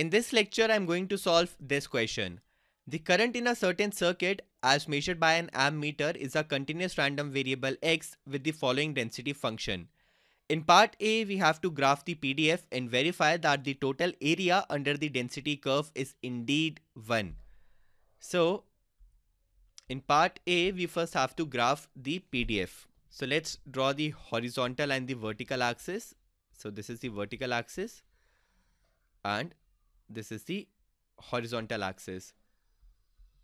In this lecture, I'm going to solve this question. The current in a certain circuit as measured by an ammeter is a continuous random variable x with the following density function. In part A, we have to graph the PDF and verify that the total area under the density curve is indeed 1. So, in part A, we first have to graph the PDF. So let's draw the horizontal and the vertical axis. So this is the vertical axis and this is the horizontal axis.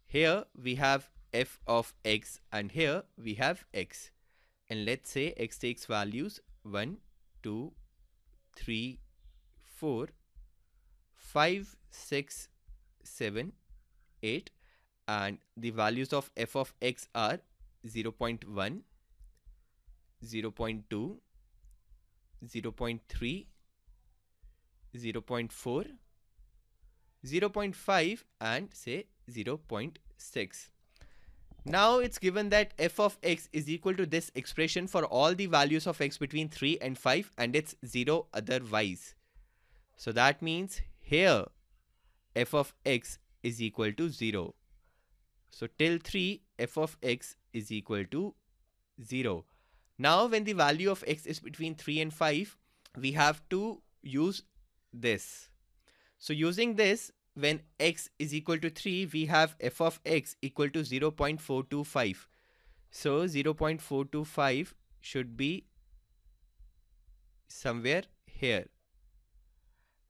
Here we have f of x and here we have x. And let's say x takes values 1, 2, 3, 4, 5, 6, 7, 8 and the values of f of x are 0 0.1, 0 0.2, 0 0.3, 0 0.4 0.5 and say 0.6. Now it's given that f of x is equal to this expression for all the values of x between 3 and 5 and it's 0 otherwise. So that means here f of x is equal to 0. So till 3 f of x is equal to 0. Now when the value of x is between 3 and 5 we have to use this. So using this when x is equal to 3, we have f of x equal to 0 0.425. So 0 0.425 should be somewhere here.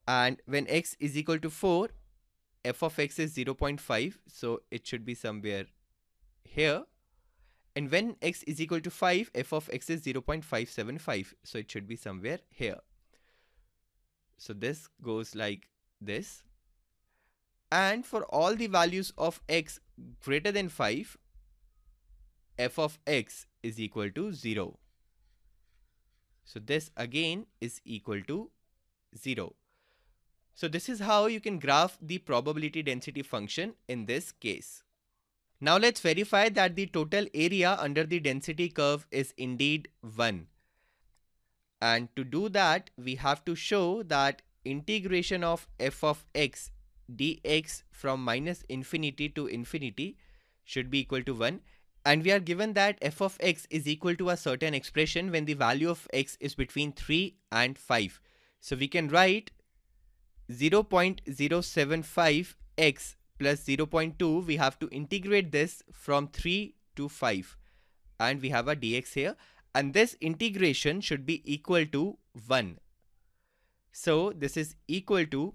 And when x is equal to 4, f of x is 0 0.5. So it should be somewhere here. And when x is equal to 5, f of x is 0 0.575. So it should be somewhere here. So this goes like this and for all the values of x greater than 5 f of x is equal to 0 so this again is equal to 0 so this is how you can graph the probability density function in this case now let's verify that the total area under the density curve is indeed 1 and to do that we have to show that integration of f of x dx from minus infinity to infinity should be equal to 1 and we are given that f of x is equal to a certain expression when the value of x is between 3 and 5. So we can write 0.075x plus 0.2 we have to integrate this from 3 to 5 and we have a dx here and this integration should be equal to 1. So this is equal to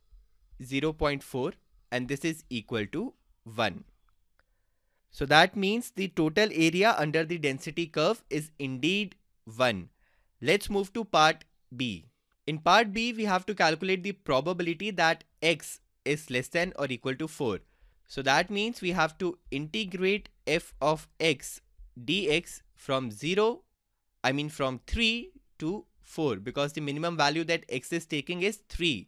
0.4 and this is equal to 1. So that means the total area under the density curve is indeed 1. Let's move to part B. In part B, we have to calculate the probability that x is less than or equal to 4. So that means we have to integrate f of x dx from 0, I mean from 3 to 4 because the minimum value that x is taking is 3.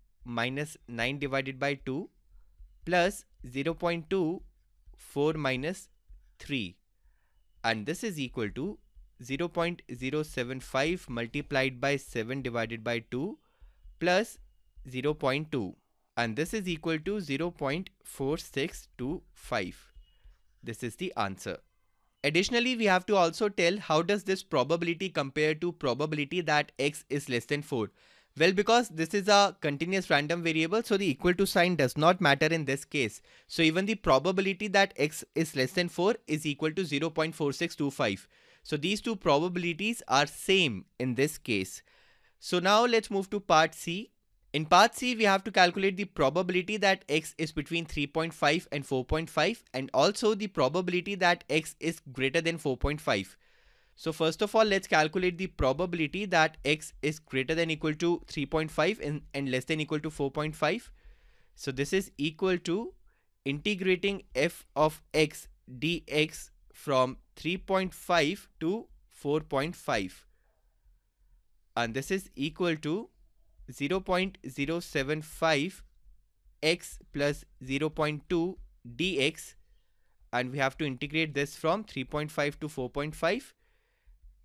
minus 9 divided by 2 plus 0 0.2 4 minus 3 and this is equal to 0 0.075 multiplied by 7 divided by 2 plus 0 0.2 and this is equal to 0 0.4625. This is the answer. Additionally, we have to also tell how does this probability compare to probability that x is less than 4. Well, because this is a continuous random variable, so the equal to sign does not matter in this case. So even the probability that x is less than 4 is equal to 0.4625. So these two probabilities are same in this case. So now let's move to part C. In part C, we have to calculate the probability that x is between 3.5 and 4.5 and also the probability that x is greater than 4.5. So first of all, let's calculate the probability that x is greater than equal to 3.5 and, and less than equal to 4.5. So this is equal to integrating f of x dx from 3.5 to 4.5 and this is equal to 0.075 x plus 0.2 dx and we have to integrate this from 3.5 to 4.5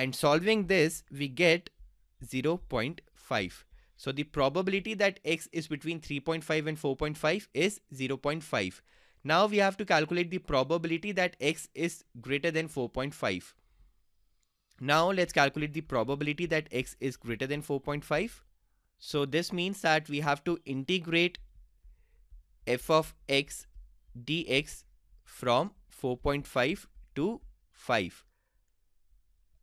and solving this we get 0.5 so the probability that x is between 3.5 and 4.5 is 0.5 now we have to calculate the probability that x is greater than 4.5 now let's calculate the probability that x is greater than 4.5 so this means that we have to integrate f of x dx from 4.5 to 5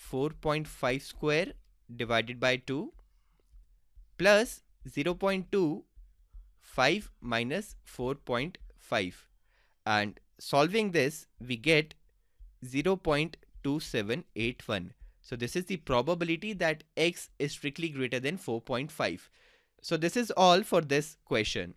4.5 square divided by 2 plus 0 0.2 5 minus 4.5 and solving this we get 0 0.2781 so this is the probability that x is strictly greater than 4.5 so this is all for this question